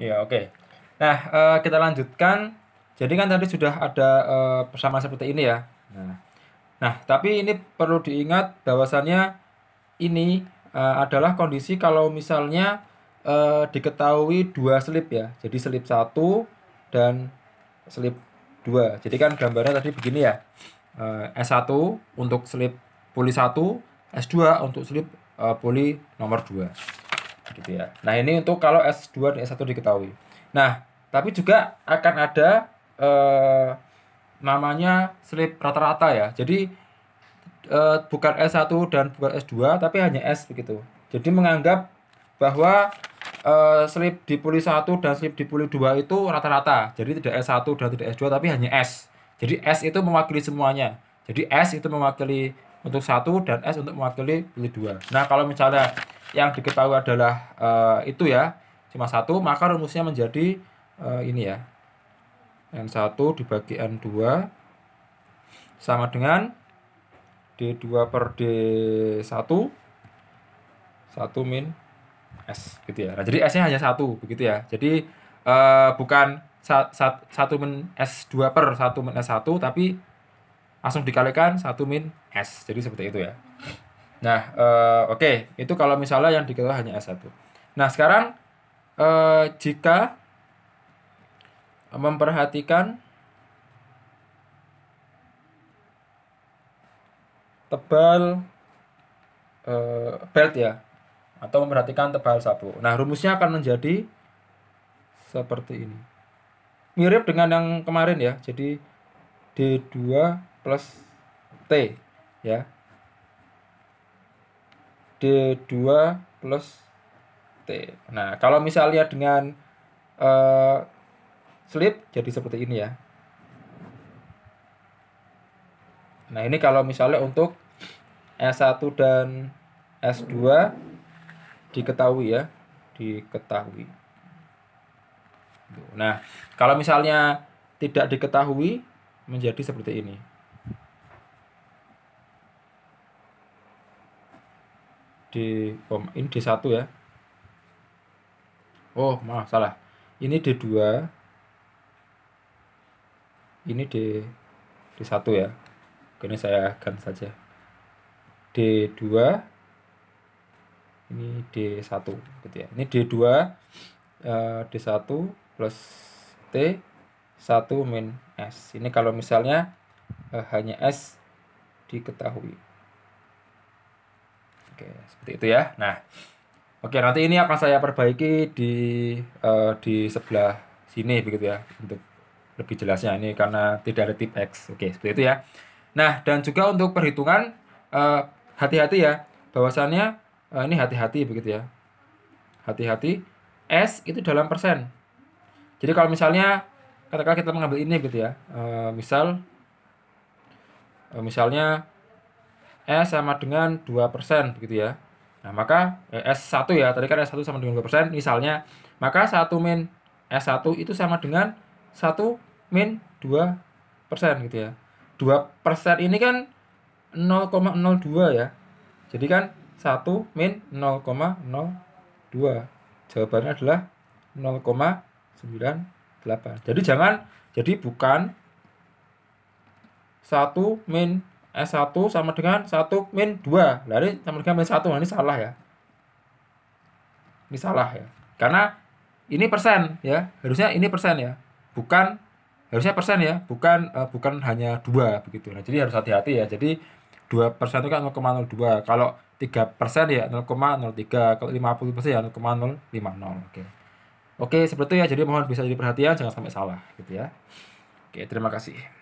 Iya, oke. Okay. Nah, uh, kita lanjutkan. Jadi kan tadi sudah ada uh, persamaan seperti ini ya. Nah. nah, tapi ini perlu diingat bahwasannya ini uh, adalah kondisi kalau misalnya uh, diketahui dua slip ya. Jadi slip satu dan slip dua. Jadi kan gambarnya tadi begini ya. Uh, S1 untuk slip poli satu. S2 untuk slip uh, poli nomor dua gitu ya. Nah, ini untuk kalau S2 dan S1 diketahui. Nah, tapi juga akan ada eh, namanya slip rata-rata ya. Jadi eh, bukan S1 dan bukan S2 tapi hanya S begitu. Jadi menganggap bahwa eh, slip di puli 1 dan slip di puli 2 itu rata-rata. Jadi tidak S1 dan tidak S2 tapi hanya S. Jadi S itu mewakili semuanya. Jadi S itu mewakili untuk satu dan S untuk mewakili pilih dua. Nah kalau misalnya yang diketahui adalah uh, itu ya cuma satu maka rumusnya menjadi uh, ini ya N1 dibagi N2 sama dengan D2 per D1 1 min S gitu ya. Nah, jadi S-nya hanya satu begitu ya. Jadi uh, bukan satu min S2 per satu min S1 tapi langsung dikalikan 1 min S. Jadi seperti itu ya. Nah, eh, oke, okay. itu kalau misalnya yang diketahui hanya S1. Nah, sekarang eh, jika memperhatikan tebal eh, belt ya, atau memperhatikan tebal sapu. Nah, rumusnya akan menjadi seperti ini. Mirip dengan yang kemarin ya, jadi D2 plus T ya. D2 plus T. Nah, kalau misalnya dengan uh, slip jadi seperti ini ya. Nah, ini kalau misalnya untuk S1 dan S2 diketahui ya, diketahui. Nah, kalau misalnya tidak diketahui menjadi seperti ini. D ini D1 ya oh maaf salah ini D2 ini D D1 ya ini saya akan saja D2 ini D1 gitu ya ini D2 eh, D1 plus T 1 min S ini kalau misalnya eh, hanya S diketahui Oke, seperti itu ya. Nah, oke nanti ini akan saya perbaiki di uh, di sebelah sini begitu ya untuk lebih jelasnya ini karena tidak ada tip X. Oke, seperti itu ya. Nah, dan juga untuk perhitungan eh, hati-hati uh, ya. Bahwasannya uh, ini hati-hati begitu ya. Hati-hati S itu dalam persen. Jadi kalau misalnya katakan kita mengambil ini gitu ya. misal misalnya S sama dengan 2% begitu ya. Nah, maka eh, S1 ya, tadi kan S1 sama dengan 2%, misalnya. Maka 1 min S1 itu sama dengan 1 min 2% gitu ya. 2% ini kan 0,02 ya. Jadi kan 1 min 0,02. Jawabannya adalah 0,98. Jadi jangan, jadi bukan 1 min Eh, S1 sama dengan 1 min 2. Lari nah, sama dengan min 1. Nah, ini salah ya. Ini salah ya. Karena ini persen ya. Harusnya ini persen ya. Bukan harusnya persen ya, bukan uh, bukan hanya 2 begitu. Nah, jadi harus hati-hati ya. Jadi 2% persen itu kan 0,02. Kalau 3% persen ya 0,03. Kalau 50% persen ya 0,050. Oke. Oke, seperti itu ya. Jadi mohon bisa jadi perhatian jangan sampai salah gitu ya. Oke, terima kasih.